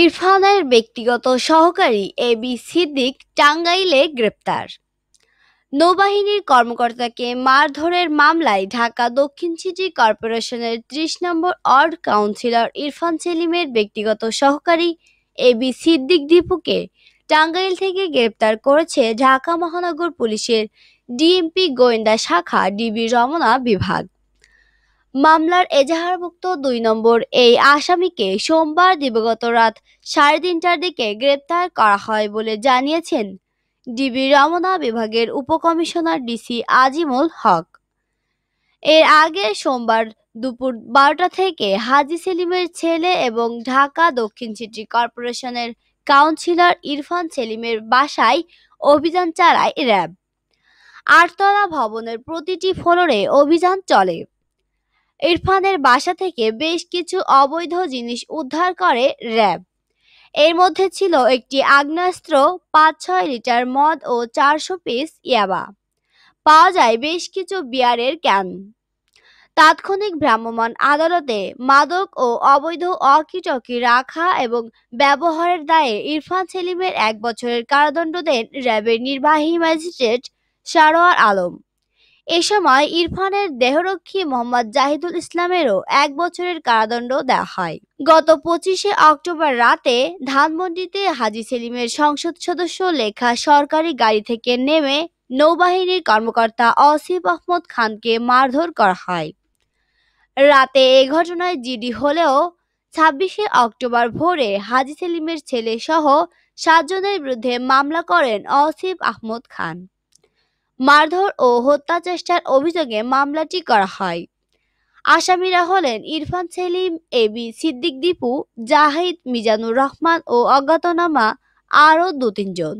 ইরফানের ব্যক্তিগত সহকারী এ বি সিদ্দিক টাঙ্গাইলে গ্রেপ্তার নৌবাহিনীর কর্মকর্তাকে মারধরের মামলায় ঢাকা দক্ষিণ সিটি কর্পোরেশনের ত্রিশ নম্বর অর্ড কাউন্সিলর ইরফান সেলিমের ব্যক্তিগত সহকারী এ বি সিদ্দিক দীপুকে টাঙ্গাইল থেকে গ্রেপ্তার করেছে ঢাকা মহানগর পুলিশের ডিএমপি গোয়েন্দা শাখা ডিবি রমনা বিভাগ মামলার এজাহারভুক্ত দুই নম্বর এই আসামিকে সোমবার দিবগত রাত সাড়ে তিনটার দিকে গ্রেপ্তার করা হয় বলে জানিয়েছেন ডিবি রমনা বিভাগের উপকমিশনার ডিসি আজিমুল হক এর আগে সোমবার দুপুর বারোটা থেকে হাজি সেলিমের ছেলে এবং ঢাকা দক্ষিণ সিটি কর্পোরেশনের কাউন্সিলর ইরফান সেলিমের বাসায় অভিযান চালায় র্যাব আটতলা ভবনের প্রতিটি ফ্লোরে অভিযান চলে ইরফানের বাসা থেকে বেশ কিছু অবৈধ জিনিস উদ্ধার করে র্যাব এর মধ্যে ছিল একটি আগ্নেয়াস্ত্র পাঁচ ছয় লিটার মদ ও চারশো পিস ইয়াবা পাওয়া যায় বেশ কিছু বিয়ারের ক্যান তাৎক্ষণিক ভ্রাম্যমাণ আদালতে মাদক ও অবৈধ অকিটকি রাখা এবং ব্যবহারের দায়ে ইরফান সেলিমের এক বছরের কারাদণ্ড দেন র্যাবের নির্বাহী ম্যাজিস্ট্রেট সারোয়ার আলম এ সময় ইরফানের দেহরক্ষী মোহাম্মদ জাহিদুল ইসলামেরও এক বছরের কারাদণ্ড দেওয়া হয় গত পঁচিশে অক্টোবর রাতে ধানমন্ডিতে হাজি সেলিমের সংসদ সদস্য লেখা সরকারি গাড়ি থেকে নেমে নৌবাহিনীর কর্মকর্তা অসিফ আহমদ খানকে মারধর করা হয় রাতে এ ঘটনায় জিডি হলেও ছাব্বিশে অক্টোবর ভোরে হাজি সেলিমের ছেলে সহ সাতজনের বিরুদ্ধে মামলা করেন অসিফ আহমদ খান মারধর ও হত্যা চেষ্টার অভিযোগে মামলাটি করা হয় আসামিরা হলেন ইরফান সেলিম এবি সিদ্দিক দীপু জাহিদ মিজানুর রহমান ও অজ্ঞাতনামা আরও দু তিনজন